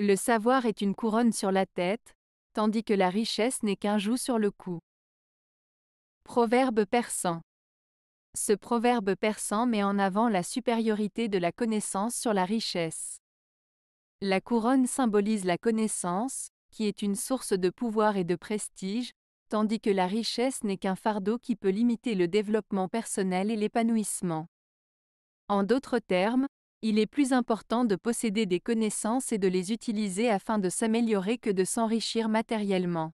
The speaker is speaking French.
Le savoir est une couronne sur la tête, tandis que la richesse n'est qu'un joug sur le cou. Proverbe persan. Ce proverbe persan met en avant la supériorité de la connaissance sur la richesse. La couronne symbolise la connaissance, qui est une source de pouvoir et de prestige, tandis que la richesse n'est qu'un fardeau qui peut limiter le développement personnel et l'épanouissement. En d'autres termes, il est plus important de posséder des connaissances et de les utiliser afin de s'améliorer que de s'enrichir matériellement.